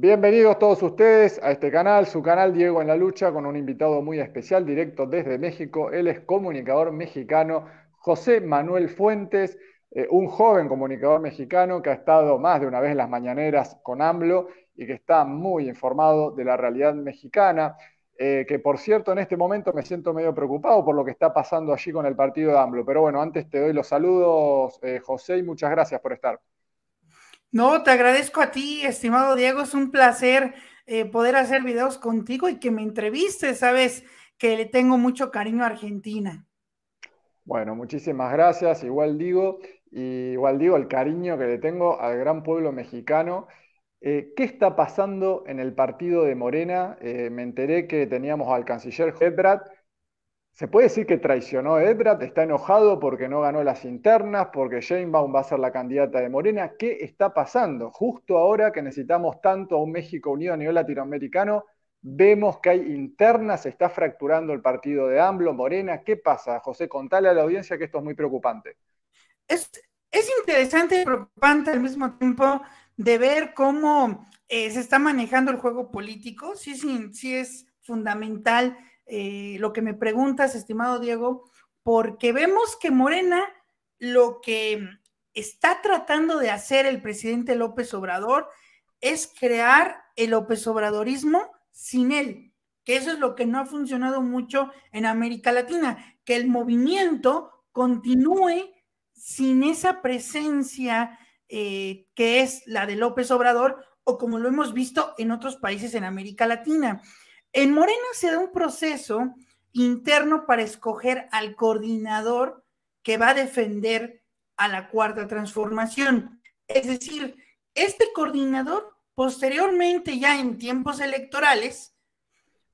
Bienvenidos todos ustedes a este canal, su canal Diego en la Lucha, con un invitado muy especial directo desde México. Él es comunicador mexicano José Manuel Fuentes, eh, un joven comunicador mexicano que ha estado más de una vez en las mañaneras con AMLO y que está muy informado de la realidad mexicana. Eh, que por cierto, en este momento me siento medio preocupado por lo que está pasando allí con el partido de AMLO. Pero bueno, antes te doy los saludos, eh, José, y muchas gracias por estar. No, te agradezco a ti, estimado Diego. Es un placer eh, poder hacer videos contigo y que me entrevistes. Sabes que le tengo mucho cariño a Argentina. Bueno, muchísimas gracias. Igual digo, igual digo el cariño que le tengo al gran pueblo mexicano. Eh, ¿Qué está pasando en el partido de Morena? Eh, me enteré que teníamos al canciller Hebrat se puede decir que traicionó a está enojado porque no ganó las internas, porque Baum va a ser la candidata de Morena. ¿Qué está pasando? Justo ahora que necesitamos tanto a un México unido a nivel latinoamericano, vemos que hay internas, se está fracturando el partido de AMLO, Morena. ¿Qué pasa? José, contale a la audiencia que esto es muy preocupante. Es, interesante y preocupante al mismo tiempo de ver cómo eh, se está manejando el juego político. Sí, sí, sí es fundamental eh, lo que me preguntas, estimado Diego, porque vemos que Morena lo que está tratando de hacer el presidente López Obrador es crear el López Obradorismo sin él, que eso es lo que no ha funcionado mucho en América Latina, que el movimiento continúe sin esa presencia eh, que es la de López Obrador o como lo hemos visto en otros países en América Latina. En Morena se da un proceso interno para escoger al coordinador que va a defender a la cuarta transformación. Es decir, este coordinador posteriormente ya en tiempos electorales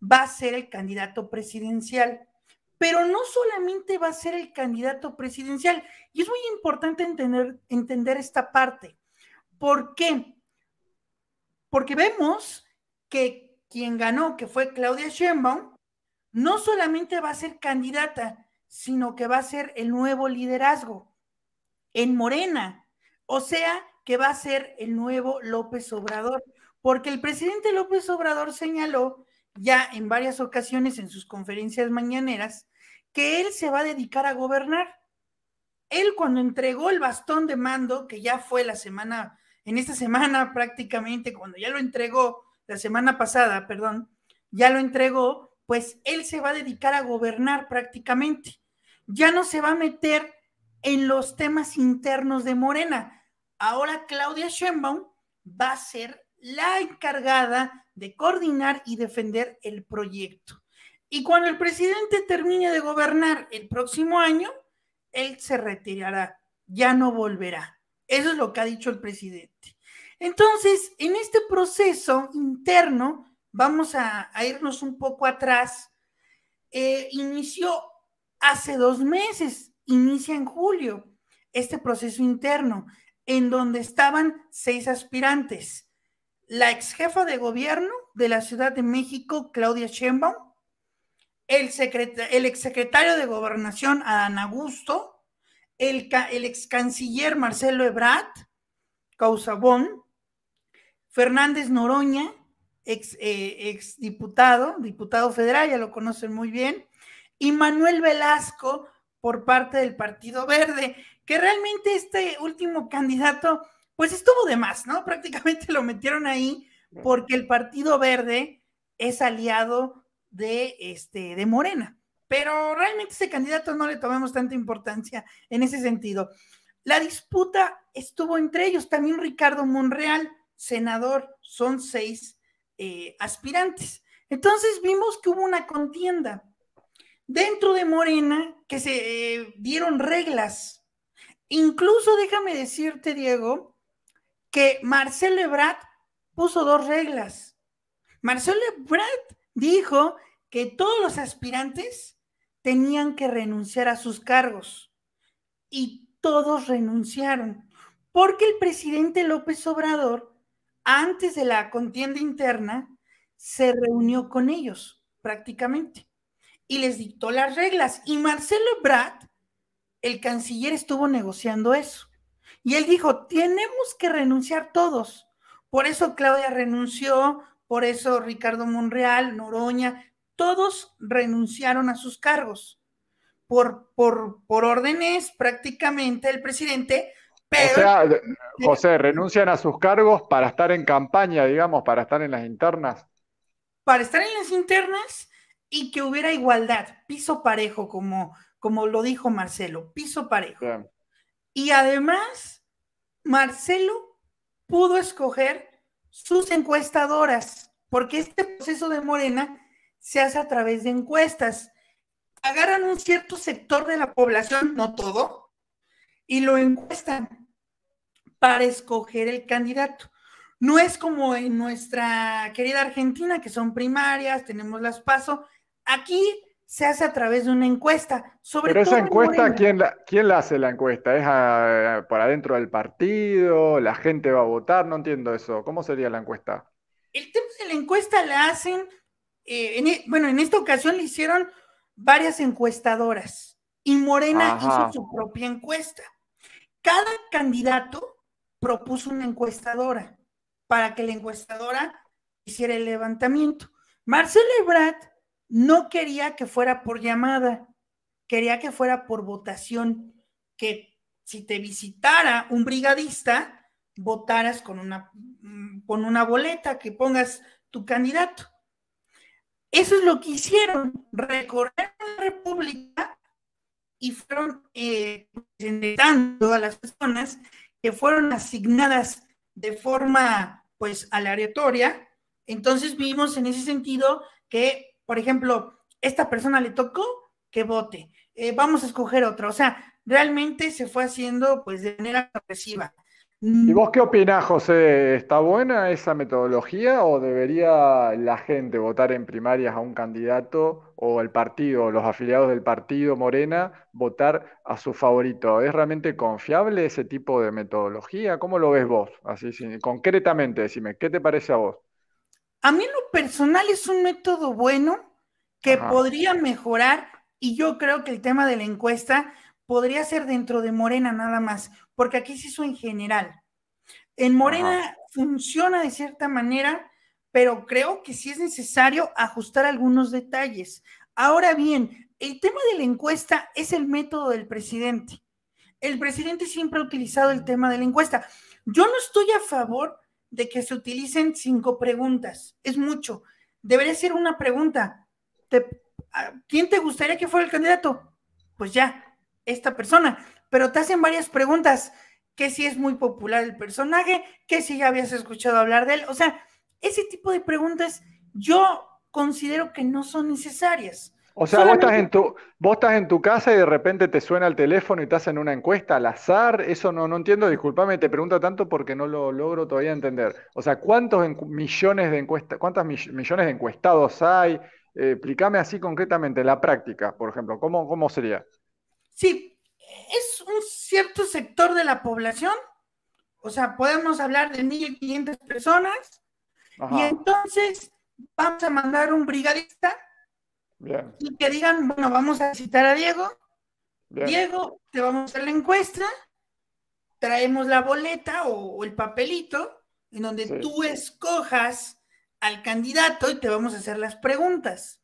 va a ser el candidato presidencial. Pero no solamente va a ser el candidato presidencial. Y es muy importante entender, entender esta parte. ¿Por qué? Porque vemos que quien ganó, que fue Claudia Sheinbaum, no solamente va a ser candidata, sino que va a ser el nuevo liderazgo en Morena, o sea, que va a ser el nuevo López Obrador, porque el presidente López Obrador señaló ya en varias ocasiones en sus conferencias mañaneras que él se va a dedicar a gobernar. Él cuando entregó el bastón de mando, que ya fue la semana, en esta semana prácticamente, cuando ya lo entregó la semana pasada, perdón, ya lo entregó, pues él se va a dedicar a gobernar prácticamente. Ya no se va a meter en los temas internos de Morena. Ahora Claudia Sheinbaum va a ser la encargada de coordinar y defender el proyecto. Y cuando el presidente termine de gobernar el próximo año, él se retirará, ya no volverá. Eso es lo que ha dicho el presidente. Entonces, en este proceso interno, vamos a, irnos un poco atrás. Eh, inició hace dos meses, inicia en julio, este proceso interno, en donde estaban seis aspirantes. La ex jefa de gobierno de la Ciudad de México, Claudia Sheinbaum, el, el exsecretario de Gobernación, Adán Augusto, el, ex canciller Marcelo Ebrard, Causabón, Fernández Noroña, ex, eh, ex, diputado, diputado federal, ya lo conocen muy bien, y Manuel Velasco por parte del Partido Verde, que realmente este último candidato, pues estuvo de más, ¿no? Prácticamente lo metieron ahí porque el Partido Verde es aliado de, este, de Morena, pero realmente ese candidato no le tomamos tanta importancia en ese sentido. La disputa estuvo entre ellos, también Ricardo Monreal, senador, son seis eh, aspirantes. Entonces vimos que hubo una contienda dentro de Morena que se eh, dieron reglas. Incluso déjame decirte, Diego, que Marcelo Ebrard puso dos reglas. Marcelo Ebrard dijo que todos los aspirantes tenían que renunciar a sus cargos y todos renunciaron porque el presidente López Obrador antes de la contienda interna, se reunió con ellos prácticamente y les dictó las reglas. Y Marcelo Brat, el canciller, estuvo negociando eso. Y él dijo, tenemos que renunciar todos. Por eso Claudia renunció, por eso Ricardo Monreal, Noroña, todos renunciaron a sus cargos. Por, por, por órdenes prácticamente del presidente, o sea, José, renuncian a sus cargos para estar en campaña, digamos, para estar en las internas. Para estar en las internas y que hubiera igualdad, piso parejo, como, como lo dijo Marcelo, piso parejo. Y además, Marcelo pudo escoger sus encuestadoras, porque este proceso de Morena se hace a través de encuestas. Agarran un cierto sector de la población, no todo, y lo encuestan para escoger el candidato. No es como en nuestra querida Argentina, que son primarias, tenemos las paso. Aquí se hace a través de una encuesta. Sobre Pero esa encuesta, ¿quién la, ¿quién la hace la encuesta? ¿Es por para dentro del partido? ¿La gente va a votar? No entiendo eso. ¿Cómo sería la encuesta? El tema de la encuesta la hacen, eh, e, bueno, en esta ocasión le hicieron varias encuestadoras y Morena hizo su propia encuesta. Cada candidato propuso una encuestadora para que la encuestadora hiciera el levantamiento. Marcelo Ebrard no quería que fuera por llamada, quería que fuera por votación, que si te visitara un brigadista, votaras con una, mm, con una boleta, que pongas tu candidato. Eso es lo que hicieron, recorrer la República y fueron eh, a las personas que fueron asignadas de forma pues aleatoria. Entonces vimos en ese sentido que, por ejemplo, esta persona le tocó que vote. Eh, vamos a escoger otra. O sea, realmente se fue haciendo pues de manera agresiva. ¿Y mm. vos qué opinás, José? ¿Está buena esa metodología o debería la gente votar en primarias a un candidato o el partido, los afiliados del partido Morena, votar a su favorito? ¿Es realmente confiable ese tipo de metodología? ¿Cómo lo ves vos? Así, concretamente, decime, ¿qué te parece a vos? A mí en lo personal es un método bueno que podría mejorar y yo creo que el tema de la encuesta podría ser dentro de Morena nada más porque aquí se hizo en general. En Morena funciona de cierta manera, pero creo que sí es necesario ajustar algunos detalles. Ahora bien, el tema de la encuesta es el método del presidente. El presidente siempre ha utilizado el tema de la encuesta. Yo no estoy a favor de que se utilicen cinco preguntas. Es mucho. Debería ser una pregunta. Ah, ¿Quién te gustaría que fuera el candidato? Pues ya, esta persona pero te hacen varias preguntas, que si es muy popular el personaje, que si ya habías escuchado hablar de él, o sea, ese tipo de preguntas yo considero que no son necesarias. O sea, vos, estás en tu, vos estás en tu casa y de repente te suena el teléfono y te hacen una encuesta al azar, eso no, no entiendo, discúlpame, te pregunto tanto porque no lo logro todavía entender. O sea, ¿cuántos millones de encuestas, cuántas millones de encuestados hay? Explicame eh, explícame así concretamente, la práctica, por ejemplo, ¿cómo, cómo sería? Sí, es un cierto sector de la población, o sea, podemos hablar de 1.500 personas, y entonces vamos a mandar un brigadista y que digan, bueno, vamos a citar a Diego, Diego, te vamos a hacer la encuesta, traemos la boleta o, el papelito en donde tú escojas al candidato y te vamos a hacer las preguntas,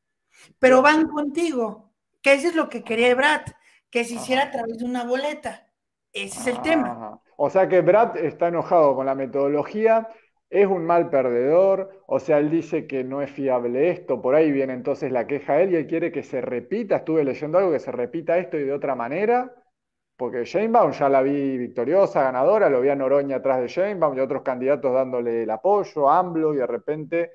pero van contigo, que eso es lo que quería Brad que se hiciera a través de una boleta. Ese es el tema. O sea que Brad está enojado con la metodología, es un mal perdedor, o sea, él dice que no es fiable esto, por ahí viene entonces la queja a él y él quiere que se repita, estuve leyendo algo que se repita esto y de otra manera, porque Baum ya la vi victoriosa, ganadora, lo vi a Noroña atrás de Sheinbaum y otros candidatos dándole el apoyo, AMLO, y de repente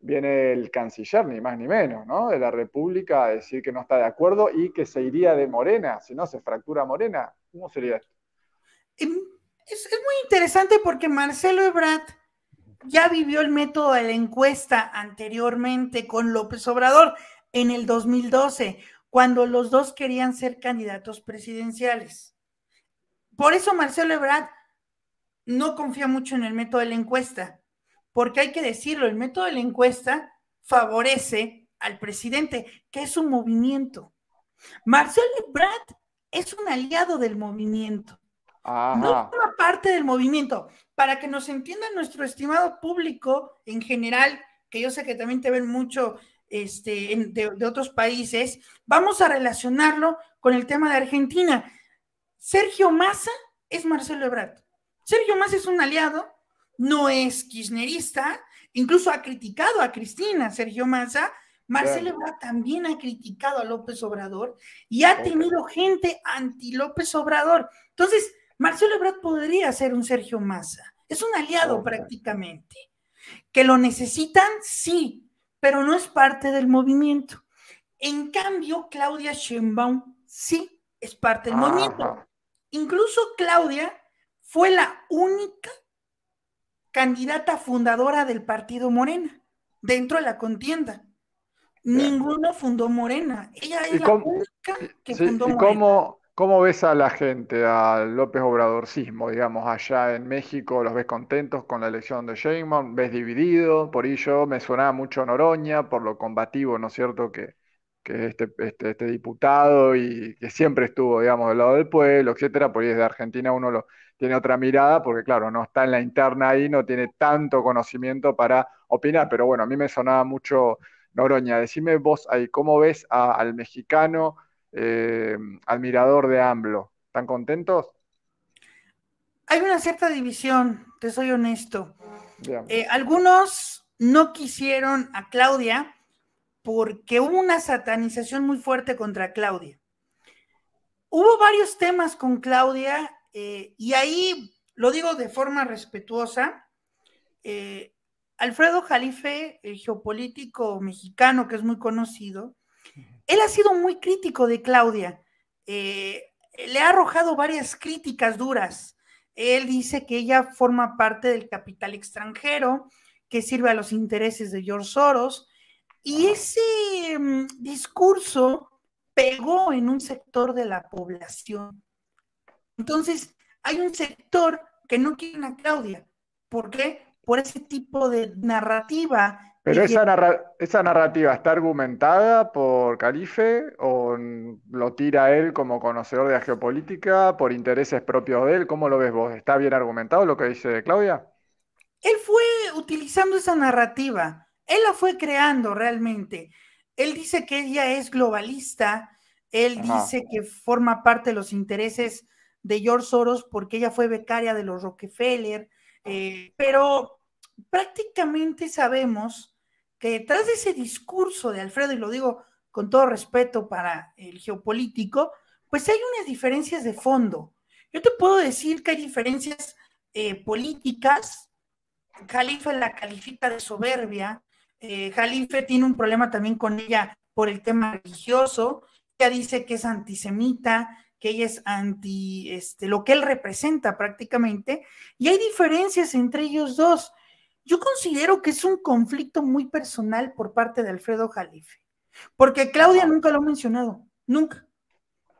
viene el canciller, ni más ni menos, ¿no? de la República a decir que no está de acuerdo y que se iría de Morena, si no se fractura Morena. ¿Cómo sería esto? Em, es, muy interesante porque Marcelo Ebrard ya vivió el método de la encuesta anteriormente con López Obrador en el 2012, cuando los dos querían ser candidatos presidenciales. Por eso Marcelo Ebrard no confía mucho en el método de la encuesta porque hay que decirlo, el método de la encuesta favorece al presidente, que es un movimiento. Marcelo Ebrard es un aliado del movimiento. No forma parte del movimiento. Para que nos entienda nuestro estimado público en general, que yo sé que también te ven mucho este, de, otros países, vamos a relacionarlo con el tema de Argentina. Sergio Massa es Marcelo Ebrard. Sergio Massa es un aliado no es kirchnerista, incluso ha criticado a Cristina, Sergio Massa, Marcelo Ebrard también ha criticado a López Obrador y ha tenido gente anti López Obrador. Entonces, Marcelo Ebrard podría ser un Sergio Massa. Es un aliado prácticamente. Que lo necesitan, sí, pero no es parte del movimiento. En cambio, Claudia Sheinbaum sí es parte del movimiento. Incluso Claudia fue la única candidata fundadora del partido Morena, dentro de la contienda. Ninguno fundó Morena. Ella es la única que fundó Morena. Cómo, ves a la gente, al López Obradorcismo, digamos, allá en México? ¿Los ves contentos con la elección de Sheinbaum? ¿Ves dividido? Por ello me suena mucho Noroña, por lo combativo, ¿no es cierto?, que, que este, este, este, diputado y que siempre estuvo, digamos, del lado del pueblo, etcétera, por es de Argentina uno lo, tiene otra mirada, porque claro, no está en la interna ahí, no tiene tanto conocimiento para opinar, pero bueno, a mí me sonaba mucho Noroña. Decime vos ahí, ¿cómo ves al mexicano em, admirador de AMLO? ¿Están contentos? Hay una cierta división, te soy honesto. Eh, algunos no quisieron a Claudia porque hubo una satanización muy fuerte contra Claudia. Hubo varios temas con Claudia eh, y ahí lo digo de forma respetuosa. Eh, Alfredo Jalife, el geopolítico mexicano que es muy conocido, él ha sido muy crítico de Claudia. Eh, le ha arrojado varias críticas duras. Él dice que ella forma parte del capital extranjero, que sirve a los intereses de George Soros. Y ese mm, discurso pegó en un sector de la población. Entonces, hay un sector que no quiere a Claudia. ¿Por qué? Por ese tipo de narrativa. Pero esa, narrativa está argumentada por Calife o lo tira él como conocedor de la geopolítica por intereses propios de él. ¿Cómo lo ves vos? ¿Está bien argumentado lo que dice Claudia? Él fue utilizando esa narrativa, él la fue creando realmente. Él dice que ella es globalista, él dice que forma parte de los intereses de George Soros porque ella fue becaria de los Rockefeller, eh, pero prácticamente sabemos que detrás de ese discurso de Alfredo, y lo digo con todo respeto para el geopolítico, pues hay unas diferencias de fondo. Yo te puedo decir que hay diferencias eh, políticas. Jalife la califica de soberbia. Eh, tiene un problema también con ella por el tema religioso. Ella dice que es antisemita que ella es anti este, lo que él representa prácticamente, y hay diferencias entre ellos dos. Yo considero que es un conflicto muy personal por parte de Alfredo Jalife, porque Claudia nunca lo ha mencionado, nunca.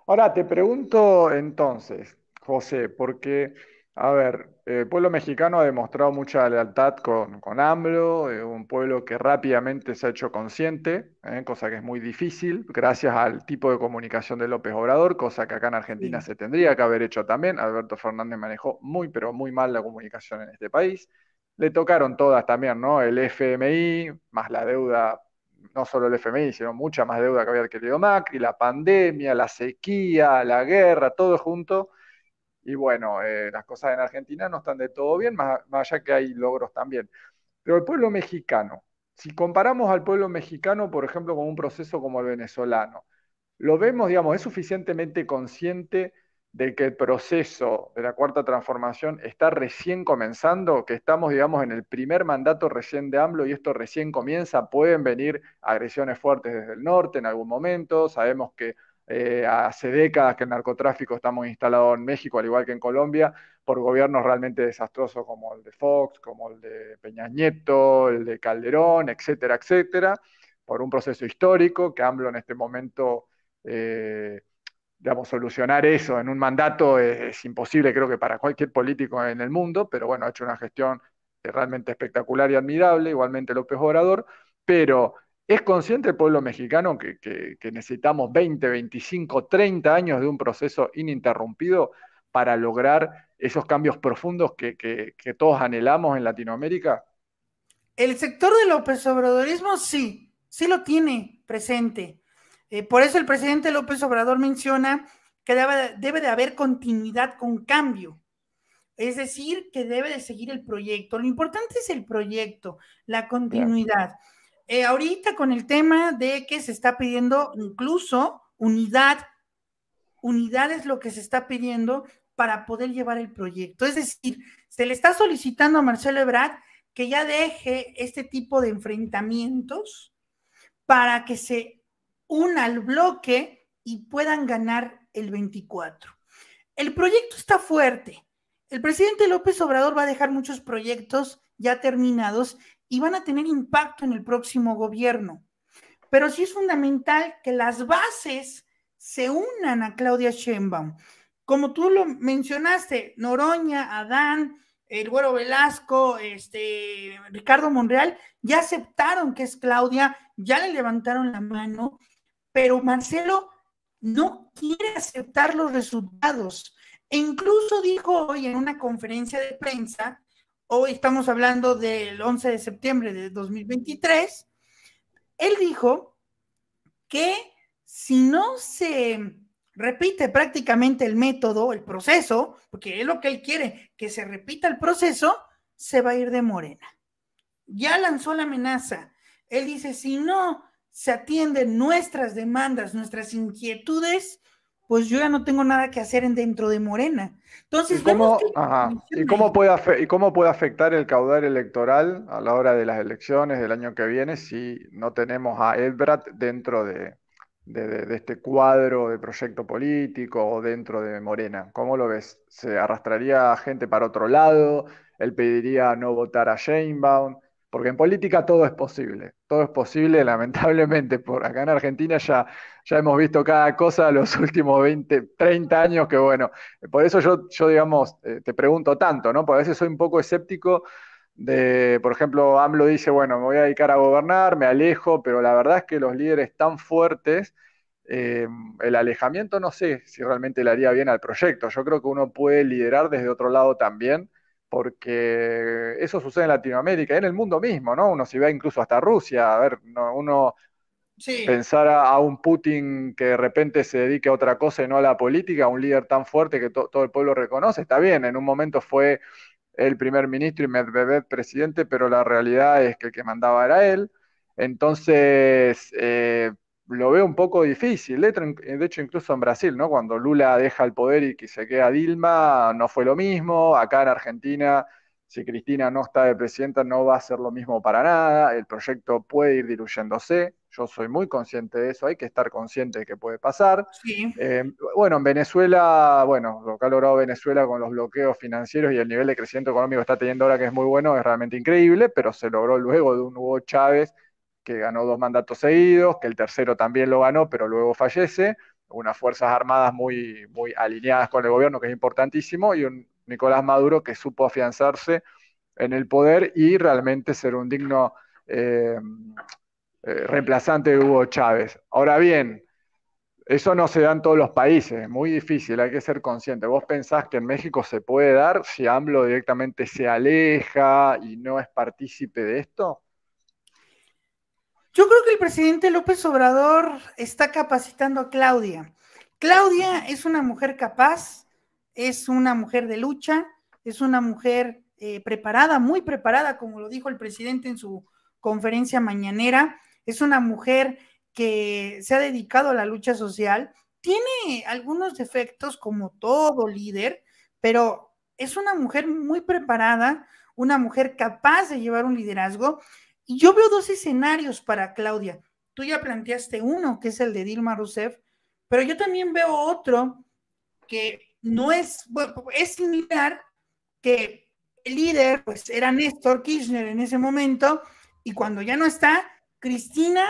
Ahora te pregunto entonces, José, porque a ver, el pueblo mexicano ha demostrado mucha lealtad con, con AMLO, un pueblo que rápidamente se ha hecho consciente, ¿eh? cosa que es muy difícil, gracias al tipo de comunicación de López Obrador, cosa que acá en Argentina se tendría que haber hecho también. Alberto Fernández manejó muy, pero muy mal la comunicación en este país. Le tocaron todas también, ¿no? El FMI, más la deuda, no solo el FMI, sino mucha más deuda que había adquirido Macri, la pandemia, la sequía, la guerra, todo junto y bueno, eh, las cosas en Argentina no están de todo bien, más, allá que hay logros también. Pero el pueblo mexicano, si comparamos al pueblo mexicano, por ejemplo, con un proceso como el venezolano, lo vemos, digamos, es suficientemente consciente de que el proceso de la cuarta transformación está recién comenzando, que estamos, digamos, en el primer mandato recién de AMLO y esto recién comienza, pueden venir agresiones fuertes desde el norte en algún momento, sabemos que eh, hace décadas que el narcotráfico está muy instalado en México, al igual que en Colombia, por gobiernos realmente desastrosos como el de Fox, como el de Peña Nieto, el de Calderón, etcétera, etcétera, por un proceso histórico que AMLO en este momento, eh, digamos, solucionar eso en un mandato es, es, imposible, creo que para cualquier político en el mundo, pero bueno, ha hecho una gestión realmente espectacular y admirable, igualmente López Obrador, pero ¿Es consciente el pueblo mexicano que, necesitamos 20, 25, 30 años de un proceso ininterrumpido para lograr esos cambios profundos que, todos anhelamos en Latinoamérica? El sector del López Obradorismo sí, sí lo tiene presente. Eh, por eso el presidente López Obrador menciona que debe, de haber continuidad con cambio. Es decir, que debe de seguir el proyecto. Lo importante es el proyecto, la continuidad. Eh, ahorita con el tema de que se está pidiendo incluso unidad, unidad es lo que se está pidiendo para poder llevar el proyecto. Es decir, se le está solicitando a Marcelo Ebrard que ya deje este tipo de enfrentamientos para que se una al bloque y puedan ganar el 24. El proyecto está fuerte. El presidente López Obrador va a dejar muchos proyectos ya terminados y van a tener impacto en el próximo gobierno. Pero sí es fundamental que las bases se unan a Claudia Sheinbaum. Como tú lo mencionaste, Noroña, Adán, el Güero Velasco, este, Ricardo Monreal, ya aceptaron que es Claudia, ya le levantaron la mano, pero Marcelo no quiere aceptar los resultados. E incluso dijo hoy en una conferencia de prensa hoy estamos hablando del 11 de septiembre de 2023, él dijo que si no se repite prácticamente el método, el proceso, porque es lo que él quiere, que se repita el proceso, se va a ir de Morena. Ya lanzó la amenaza. Él dice, si no se atienden nuestras demandas, nuestras inquietudes, pues yo ya no tengo nada que hacer en, dentro de Morena. Entonces, ¿Y cómo, ¿Y cómo, puede ¿Y cómo puede afectar el caudal electoral a la hora de las elecciones del año que viene si no tenemos a Edbrat dentro de, de, de, este cuadro de proyecto político o dentro de Morena? ¿Cómo lo ves? ¿Se arrastraría gente para otro lado? ¿Él pediría no votar a Sheinbaum? porque en política todo es posible, todo es posible lamentablemente, por acá en Argentina ya, ya hemos visto cada cosa los últimos 20, 30 años que bueno, por eso yo, digamos, eh, te pregunto tanto, ¿no? Porque a veces soy un poco escéptico de, por ejemplo, AMLO dice, bueno, me voy a dedicar a gobernar, me alejo, pero la verdad es que los líderes tan fuertes, eh, el alejamiento no sé si realmente le haría bien al proyecto, yo creo que uno puede liderar desde otro lado también porque eso sucede en Latinoamérica y en el mundo mismo, ¿no? Uno si ve incluso hasta Rusia, a ver, uno sí. pensar a, un Putin que de repente se dedique a otra cosa y no a la política, un líder tan fuerte que todo el pueblo reconoce, está bien, en un momento fue el primer ministro y Medvedev presidente, pero la realidad es que el que mandaba era él. Entonces, eh, lo veo un poco difícil. Eh, eh, de hecho, incluso en Brasil, ¿no? Cuando Lula deja el poder y se queda Dilma, no fue lo mismo. Acá en Argentina, si Cristina no está de presidenta, no va a ser lo mismo para nada. El proyecto puede ir diluyéndose. Yo soy muy consciente de eso, hay que estar consciente de que puede pasar. Eh, bueno, en Venezuela, bueno, lo que ha logrado Venezuela con los bloqueos financieros y el nivel de crecimiento económico que está teniendo ahora, que es muy bueno, es realmente increíble, pero se logró luego de un Hugo Chávez que ganó dos mandatos seguidos, que el tercero también lo ganó, pero luego fallece, unas Fuerzas Armadas muy, muy alineadas con el gobierno, que es importantísimo, y un Nicolás Maduro que supo afianzarse en el poder y realmente ser un digno eh, eh, reemplazante de Hugo Chávez. Ahora bien, eso no se da en todos los países, es muy difícil, hay que ser consciente. ¿Vos pensás que en México se puede dar si AMLO directamente se aleja y no es partícipe de esto? Yo creo que el presidente López Obrador está capacitando a Claudia. Claudia es una mujer capaz, es una mujer de lucha, es una mujer eh, preparada, muy preparada, como lo dijo el presidente en su conferencia mañanera, es una mujer que se ha dedicado a la lucha social, tiene algunos defectos como todo líder, pero es una mujer muy preparada, una mujer capaz de llevar un liderazgo yo veo dos escenarios para Claudia. Tú ya planteaste uno, que es el de Dilma Rousseff, pero yo también veo otro que no es, bueno, es similar, que el líder pues era Néstor Kirchner en ese momento, y cuando ya no está, Cristina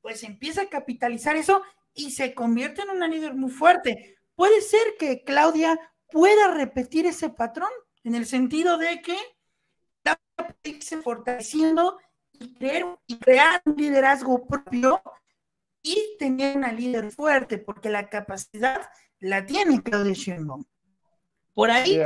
pues empieza a capitalizar eso y se convierte en una líder muy fuerte. Puede ser que Claudia pueda repetir ese patrón en el sentido de que está fortaleciendo y crear, un liderazgo propio y tener una líder fuerte, porque la capacidad la tiene Claudia Sheinbaum. Por ahí,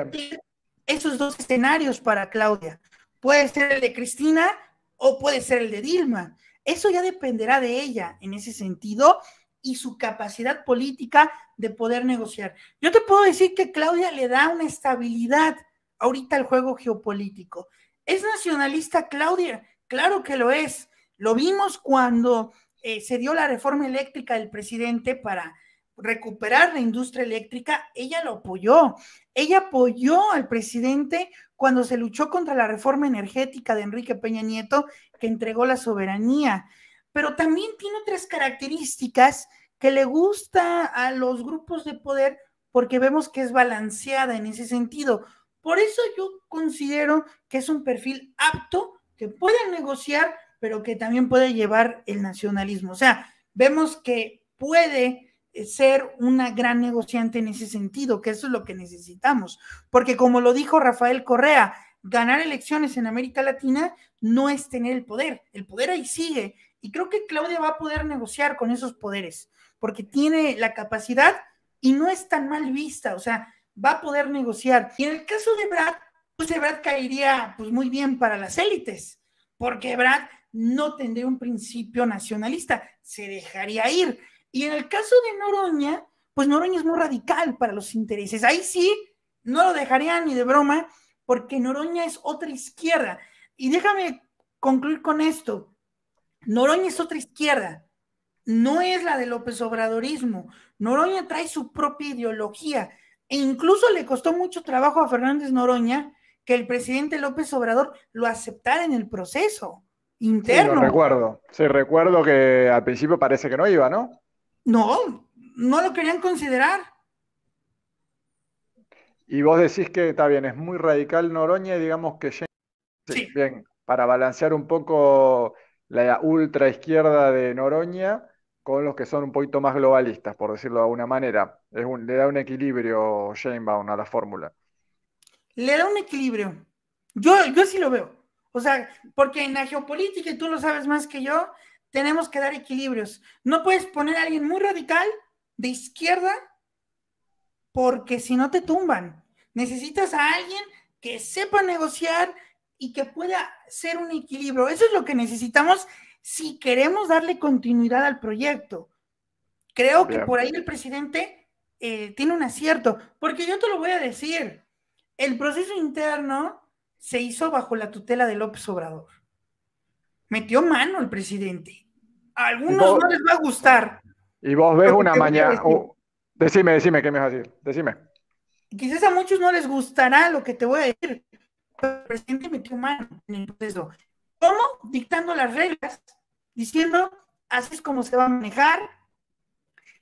esos dos escenarios para Claudia. Puede ser el de Cristina o puede ser el de Dilma. Eso ya dependerá de ella en ese sentido y su capacidad política de poder negociar. Yo te puedo decir que Claudia le da una estabilidad ahorita al juego geopolítico. ¿Es nacionalista Claudia? Claro que lo es. Lo vimos cuando eh, se dio la reforma eléctrica del presidente para recuperar la industria eléctrica, ella lo apoyó. Ella apoyó al presidente cuando se luchó contra la reforma energética de Enrique Peña Nieto, que entregó la soberanía. Pero también tiene otras características que le gusta a los grupos de poder porque vemos que es balanceada en ese sentido. Por eso yo considero que es un perfil apto que pueden negociar, pero que también puede llevar el nacionalismo. O sea, vemos que puede eh, ser una gran negociante en ese sentido, que eso es lo que necesitamos, porque como lo dijo Rafael Correa, ganar elecciones en América Latina no es tener el poder, el poder ahí sigue, y creo que Claudia va a poder negociar con esos poderes, porque tiene la capacidad y no es tan mal vista, o sea, va a poder negociar. Y en el caso de Brad, pues Ebrad caería pues muy bien para las élites, porque Ebrad no tendría un principio nacionalista, se dejaría ir. Y en el caso de Noroña, pues Noroña es muy radical para los intereses. Ahí sí, no lo dejaría ni de broma, porque Noroña es otra izquierda. Y déjame concluir con esto. Noroña es otra izquierda, no es la de López Obradorismo. Noroña trae su propia ideología e incluso le costó mucho trabajo a Fernández Noroña que el presidente López Obrador lo aceptara en el proceso interno. Sí, recuerdo. Sí, recuerdo que al principio parece que no iba, ¿no? No, no lo querían considerar. Y vos decís que está bien, es muy radical Noroña y digamos que bien, para balancear un poco la ultra izquierda de Noroña con los que son un poquito más globalistas, por decirlo de alguna manera. Es le da un equilibrio Sheinbaum a la fórmula le da un equilibrio. Yo, yo sí lo veo. O sea, porque en la geopolítica, y tú lo sabes más que yo, tenemos que dar equilibrios. No puedes poner a alguien muy radical de izquierda porque si no te tumban. Necesitas a alguien que sepa negociar y que pueda ser un equilibrio. Eso es lo que necesitamos si queremos darle continuidad al proyecto. Creo que por ahí el presidente eh, tiene un acierto, porque yo te lo voy a decir, el proceso interno se hizo bajo la tutela de López Obrador. Metió mano el presidente. A algunos no les va a gustar. Y vos ves una mañana. Oh, decime, decime, ¿qué me vas a decir? Decime. Quizás a muchos no les gustará lo que te voy a decir. el presidente metió mano en el proceso. ¿Cómo? Dictando las reglas, diciendo, así es como se va a manejar.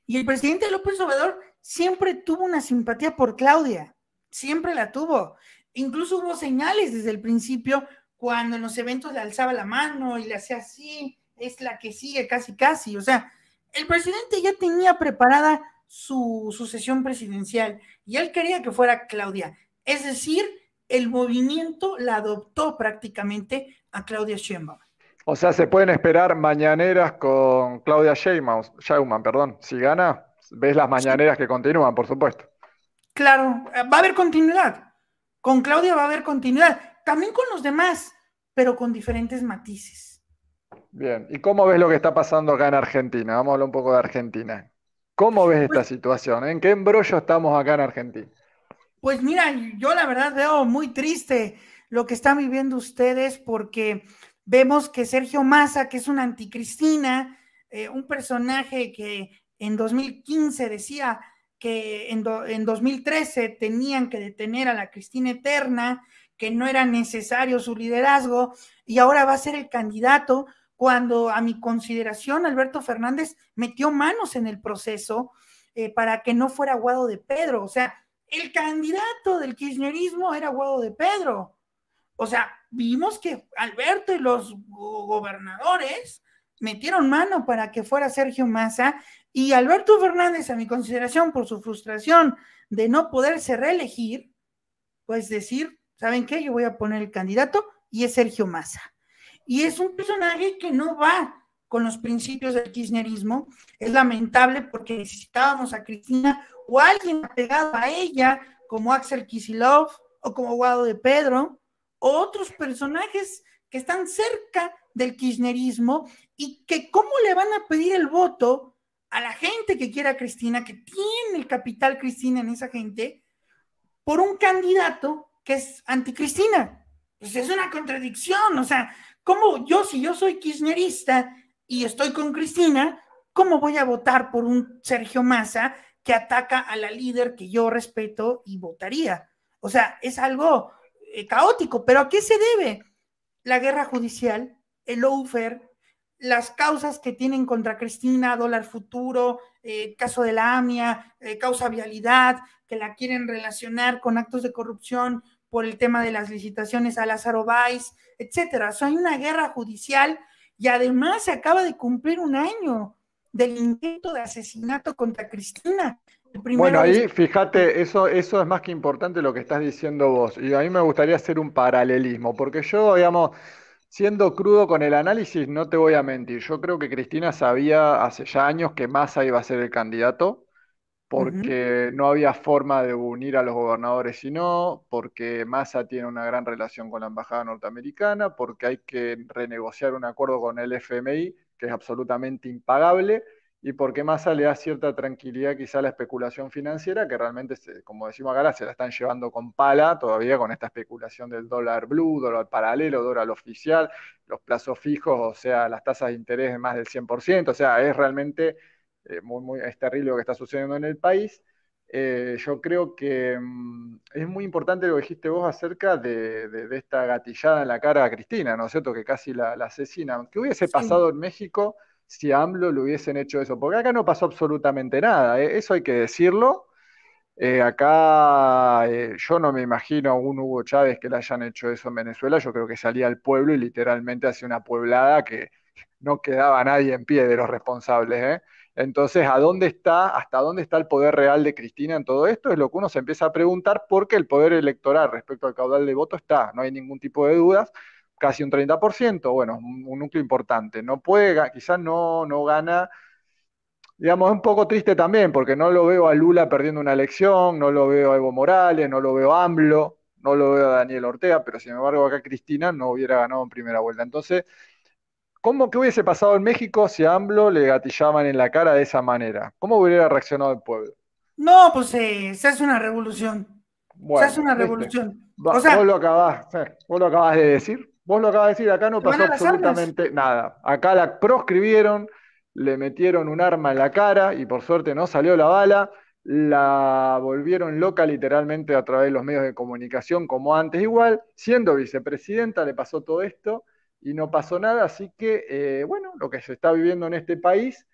Y el presidente López Obrador siempre tuvo una simpatía por Claudia siempre la tuvo. Incluso hubo señales desde el principio cuando en los eventos le alzaba la mano y le hacía así, es la que sigue casi casi. O sea, el presidente ya tenía preparada su sucesión presidencial y él quería que fuera Claudia. Es decir, el movimiento la adoptó prácticamente a Claudia Sheinbaum. O sea, se pueden esperar mañaneras con Claudia Sheinbaum, perdón. Si gana, ves las mañaneras que continúan, por supuesto. Claro, eh, va a haber continuidad. Con Claudia va a haber continuidad. También con los demás, pero con diferentes matices. Bien, ¿y cómo ves lo que está pasando acá en Argentina? Vamos a hablar un poco de Argentina. ¿Cómo ves esta pues- situación? ¿En qué embrollo estamos acá en Argentina? Pues mira, yo la verdad veo muy triste lo que están viviendo ustedes porque vemos que Sergio Massa, que es una anticristina, eh, un personaje que en 2015 decía que en, 2013 tenían que detener a la Cristina Eterna, que no era necesario su liderazgo, y ahora va a ser el candidato cuando a mi consideración Alberto Fernández metió manos en el proceso eh, para que no fuera Guado de Pedro. O sea, el candidato del kirchnerismo era Guado de Pedro. O sea, vimos que Alberto y los gobernadores metieron mano para que fuera Sergio Massa y Alberto Fernández, a mi consideración, por su frustración de no poderse reelegir, pues decir, ¿saben qué? Yo voy a poner el candidato y es Sergio Massa. Y es un personaje que no va con los principios del kirchnerismo. Es lamentable porque necesitábamos a Cristina o alguien pegado a ella, como Axel Kisilov o como Guado de Pedro, o otros personajes que están cerca del kirchnerismo y que cómo le van a pedir el voto a la gente que quiera a Cristina, que tiene el capital Cristina en esa gente, por un candidato que es anticristina. Pues es una contradicción, o sea, ¿cómo yo, si yo soy kirchnerista y estoy con Cristina, cómo voy a votar por un Sergio Massa que ataca a la líder que yo respeto y votaría? O sea, es algo eh, caótico, pero ¿a qué se debe? La guerra judicial, el lawfare, las causas que tienen contra Cristina, dólar futuro, eh, caso de la AMIA, eh, causa vialidad, que la quieren relacionar con actos de corrupción por el tema de las licitaciones a Lázaro Báez, etcétera. O sea, hay una guerra judicial y además se acaba de cumplir un año del intento de asesinato contra Cristina. Bueno, ahí fíjate, eso, eso es más que importante lo que estás diciendo vos. Y a mí me gustaría hacer un paralelismo, porque yo, digamos, Siendo crudo con el análisis, no te voy a mentir. Yo creo que Cristina sabía hace ya años que Massa iba a ser el candidato porque no había forma de unir a los gobernadores sino, no, porque Massa tiene una gran relación con la embajada norteamericana, porque hay que renegociar un acuerdo con el FMI que es absolutamente impagable y porque Massa le da cierta tranquilidad quizá la especulación financiera, que realmente, como decimos acá, se la están llevando con pala todavía con esta especulación del dólar blue, dólar paralelo, dólar oficial, los plazos fijos, o sea, las tasas de interés de más del 100%, o sea, es realmente eh, muy, muy, terrible lo que está sucediendo en el país. Eh, yo creo que mm, es muy importante lo que dijiste vos acerca de, esta gatillada en la cara a Cristina, ¿no es cierto? Que casi la, asesina. ¿Qué hubiese pasado en México? si a AMLO le hubiesen hecho eso, porque acá no pasó absolutamente nada, ¿eh? eso hay que decirlo. Eh, acá eh, yo no me imagino a un Hugo Chávez que le hayan hecho eso en Venezuela, yo creo que salía al pueblo y literalmente hacía una pueblada que no quedaba nadie en pie de los responsables. Entonces, ¿a dónde está, hasta dónde está el poder real de Cristina en todo esto? Es lo que uno se empieza a preguntar porque el poder electoral respecto al caudal de voto está, no hay ningún tipo de dudas casi un 30%, bueno, un núcleo importante. No puede, quizás no, no gana digamos, es un poco triste también, porque no lo veo a Lula perdiendo una elección, no lo veo a Evo Morales, no lo veo a AMLO, no lo veo a Daniel Ortega, pero sin embargo acá Cristina no hubiera ganado en primera vuelta. Entonces, ¿cómo que hubiese pasado en México si a AMLO le gatillaban en la cara de esa manera? ¿Cómo hubiera reaccionado el pueblo? No, pues eh, se hace una revolución. se hace una este, revolución. o vos lo acabás, eh, lo acabas de decir vos lo acabas de decir, acá no pasó absolutamente nada. Acá la proscribieron, le metieron un arma en la cara y por suerte no salió la bala. La volvieron loca literalmente a través de los medios de comunicación, como antes igual. Siendo vicepresidenta le pasó todo esto y no pasó nada. Así que, eh, bueno, lo que se está viviendo en este país,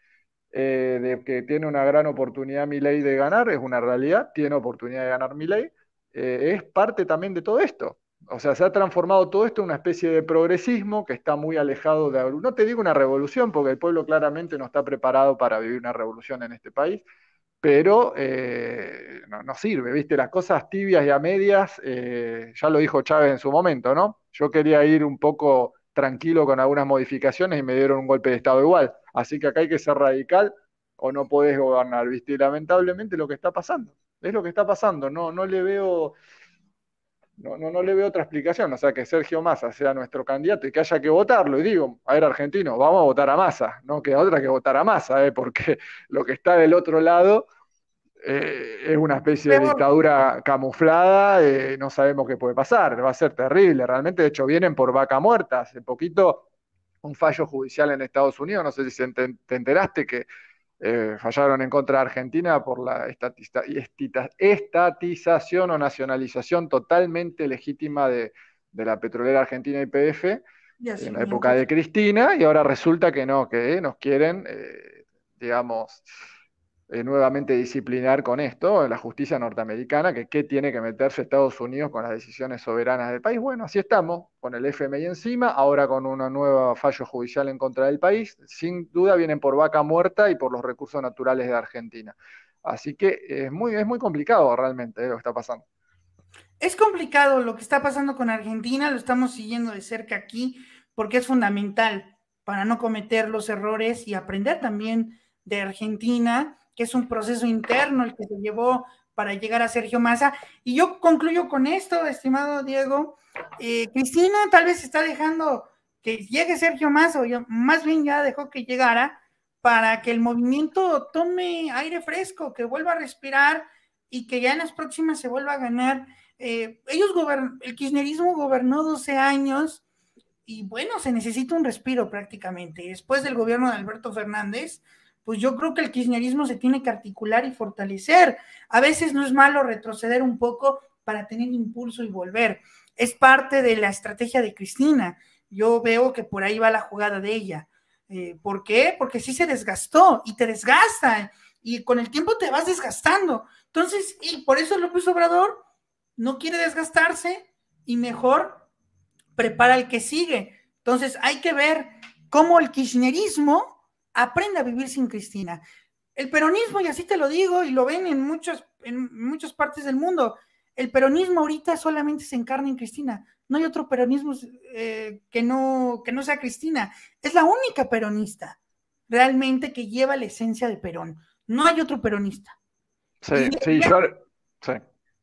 eh, de que tiene una gran oportunidad mi ley de ganar, es una realidad, tiene oportunidad de ganar mi ley eh, es parte también de todo esto o sea, se ha transformado todo esto en una especie de progresismo que está muy alejado de... No te digo una revolución, porque el pueblo claramente no está preparado para vivir una revolución en este país, pero eh, no, sirve, ¿viste? Las cosas tibias y a medias, eh, ya lo dijo Chávez en su momento, ¿no? Yo quería ir un poco tranquilo con algunas modificaciones y me dieron un golpe de Estado igual. Así que acá hay que ser radical o no podés gobernar, ¿viste? Y lamentablemente lo que está pasando, es lo que está pasando, no, no le veo no, no, no, le veo otra explicación. O sea, que Sergio Massa sea nuestro candidato y que haya que votarlo. Y digo, a ver, argentino, vamos a votar a Massa. No queda otra que votar a Massa, eh, porque lo que está del otro lado eh, es una especie de dictadura camuflada. Eh, no sabemos qué puede pasar. Va a ser terrible. Realmente, de hecho, vienen por vaca muerta. Hace poquito un fallo judicial en Estados Unidos. No sé si te enteraste que eh, fallaron en contra de Argentina por la estatización o nacionalización totalmente legítima de, la petrolera argentina YPF en la época de Cristina y ahora resulta que no, que nos quieren, eh, digamos, eh, nuevamente disciplinar con esto, la justicia norteamericana, que qué tiene que meterse Estados Unidos con las decisiones soberanas del país. Bueno, así estamos, con el FMI encima, ahora con una nueva fallo judicial en contra del país, sin duda vienen por vaca muerta y por los recursos naturales de Argentina. Así que es muy, es muy complicado realmente eh, lo que está pasando. Es complicado lo que está pasando con Argentina, lo estamos siguiendo de cerca aquí, porque es fundamental para no cometer los errores y aprender también de Argentina que es un proceso interno el que se llevó para llegar a Sergio Massa. Y yo concluyo con esto, estimado Diego. Eh, Cristina tal vez está dejando que llegue Sergio Massa, o yo, más bien ya dejó que llegara, para que el movimiento tome aire fresco, que vuelva a respirar y que ya en las próximas se vuelva a ganar. Eh, ellos el kirchnerismo gobernó 12 años y bueno, se necesita un respiro prácticamente. Después del gobierno de Alberto Fernández, pues yo creo que el kirchnerismo se tiene que articular y fortalecer. A veces no es malo retroceder un poco para tener impulso y volver. Es parte de la estrategia de Cristina. Yo veo que por ahí va la jugada de ella. Eh, ¿Por qué? Porque sí se desgastó y te desgasta y con el tiempo te vas desgastando. Entonces, y por eso López Obrador no quiere desgastarse y mejor prepara el que sigue. Entonces, hay que ver cómo el kirchnerismo Aprenda a vivir sin Cristina. El peronismo, y así te lo digo, y lo ven en, en muchas partes del mundo, el peronismo ahorita solamente se encarna en Cristina. No hay otro peronismo eh, que, no, que no sea Cristina. Es la única peronista realmente que lleva la esencia de Perón. No hay otro peronista. Sí, sí,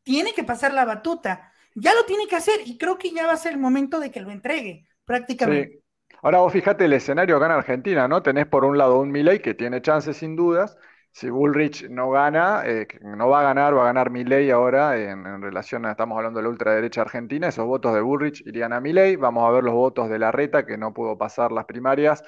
Tiene que pasar la batuta. Ya lo tiene que hacer y creo que ya va a ser el momento de que lo entregue prácticamente. Ahora vos fíjate el escenario acá en Argentina, ¿no? Tenés por un lado un Milley que tiene chances sin dudas. Si Bullrich no gana, eh, no va a ganar, va a ganar Milley ahora en, relación a, estamos hablando de la ultraderecha argentina, esos votos de Bullrich irían a Milley, Vamos a ver los votos de la reta que no pudo pasar las primarias.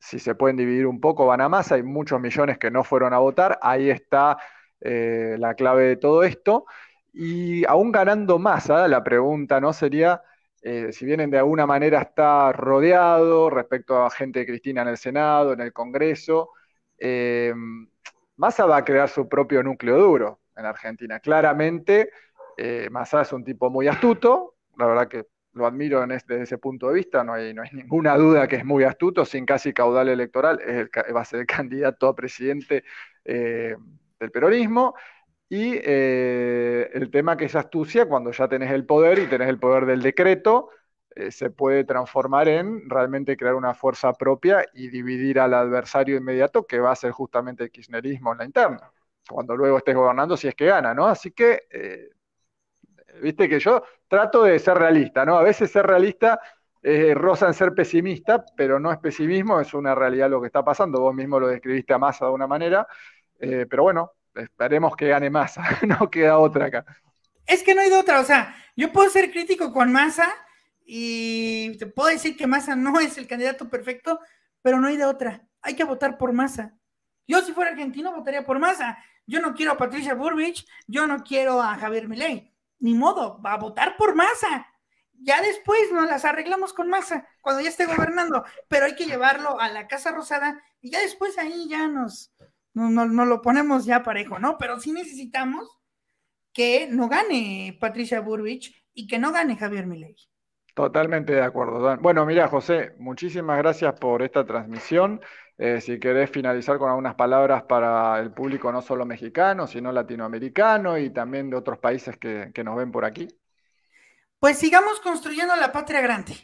Si se pueden dividir un poco, van a más. Hay muchos millones que no fueron a votar. Ahí está eh, la clave de todo esto. Y aún ganando más, ¿ah? la pregunta no sería eh, si bien de alguna manera está rodeado respecto a gente de Cristina en el Senado, en el Congreso, eh, Massa va a crear su propio núcleo duro en Argentina. Claramente, eh, Massa es un tipo muy astuto, la verdad que lo admiro desde ese punto de vista, no hay, ninguna duda que es muy astuto, sin casi caudal electoral, va a ser el candidato a presidente eh, del peronismo, y eh, el tema que es astucia, cuando ya tenés el poder y tenés el poder del decreto, eh, se puede transformar en realmente crear una fuerza propia y dividir al adversario inmediato, que va a ser justamente el kirchnerismo en la interna, cuando luego estés gobernando, si es que gana, ¿no? Así que, eh, viste que yo trato de ser realista, ¿no? A veces ser realista roza en ser pesimista, pero no es pesimismo, es una realidad lo que está pasando. Vos mismo lo describiste a masa de una manera, pero bueno, Esperemos que gane Massa, no queda otra acá. Es que no hay de otra, o sea, yo puedo ser crítico con Massa y te puedo decir que Massa no es el candidato perfecto, pero no hay de otra. Hay que votar por Massa. Yo si fuera argentino votaría por Massa. Yo no quiero a Patricia Burbich, yo no quiero a Javier Milei. Ni modo, va a votar por Massa. Ya después nos las arreglamos con Massa, cuando ya esté gobernando, pero hay que llevarlo a la Casa Rosada y ya después ahí ya nos, no, lo ponemos ya parejo, ¿no? Pero sí necesitamos que no gane Patricia Burbich y que no gane Javier Milei. Totalmente de acuerdo, Bueno, mira, José, muchísimas gracias por esta transmisión. Eh, si querés finalizar con algunas palabras para el público no solo mexicano, sino latinoamericano y también de otros países que, que nos ven por aquí. Pues sigamos construyendo la patria grande.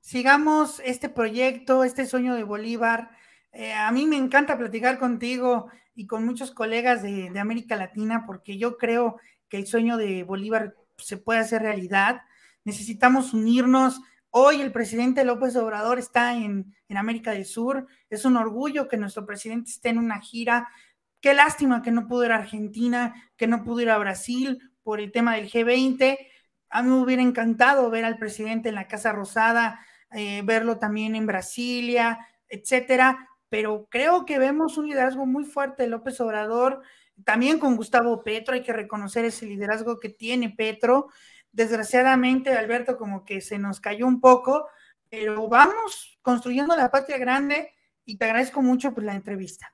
Sigamos este proyecto, este sueño de Bolívar, eh, a mí me encanta platicar contigo y con muchos colegas de, América Latina porque yo creo que el sueño de Bolívar se puede hacer realidad. Necesitamos unirnos. Hoy el presidente López Obrador está en, América del Sur. Es un orgullo que nuestro presidente esté en una gira. Qué lástima que no pudo ir a Argentina, que no pudo ir a Brasil por el tema del G20. A mí me hubiera encantado ver al presidente en la Casa Rosada, eh, verlo también en Brasilia, etcétera pero creo que vemos un liderazgo muy fuerte de López Obrador, también con Gustavo Petro, hay que reconocer ese liderazgo que tiene Petro. Desgraciadamente, Alberto, como que se nos cayó un poco, pero vamos construyendo la patria grande y te agradezco mucho por pues, la entrevista.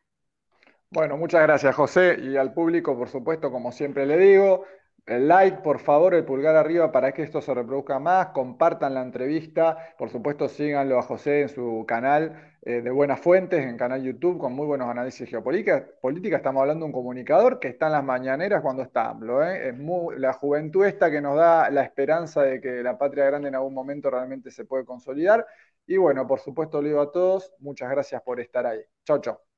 Bueno, muchas gracias José y al público, por supuesto, como siempre le digo, el like, por favor, el pulgar arriba para que esto se reproduzca más. Compartan la entrevista. Por supuesto, síganlo a José en su canal eh, de Buenas Fuentes, en canal YouTube, con muy buenos análisis geopolíticas. Política, estamos hablando de un comunicador que está en las mañaneras cuando está AMLO. ¿eh? Es la juventud esta que nos da la esperanza de que la patria grande en algún momento realmente se puede consolidar. Y bueno, por supuesto, le digo a todos, muchas gracias por estar ahí. Chao, chao.